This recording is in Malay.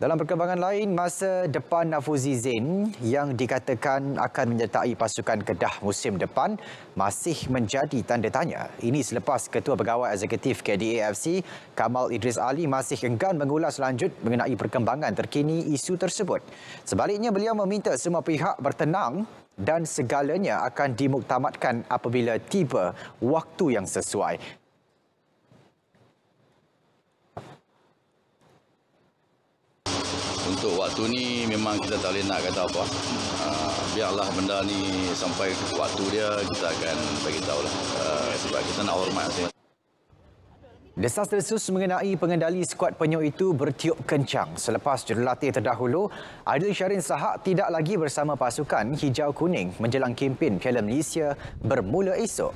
Dalam perkembangan lain, masa depan Nafuzi Zain yang dikatakan akan menyertai pasukan Kedah musim depan masih menjadi tanda tanya. Ini selepas Ketua Pegawai Eksekutif KDAFC Kamal Idris Ali masih enggan mengulas lanjut mengenai perkembangan terkini isu tersebut. Sebaliknya, beliau meminta semua pihak bertenang dan segalanya akan dimuktamadkan apabila tiba waktu yang sesuai. untuk waktu ni memang kita tak boleh nak kata apa. Ah, biarlah benda ni sampai waktu dia kita akan bagi tahu lah. Ah, sebab kita nak hormat. Desas-desus mengenai pengendali skuad penyok itu bertiup kencang selepas jurulatih terdahulu Adil Syarin Sahak tidak lagi bersama pasukan hijau kuning menjelang kempen Piala Malaysia bermula esok.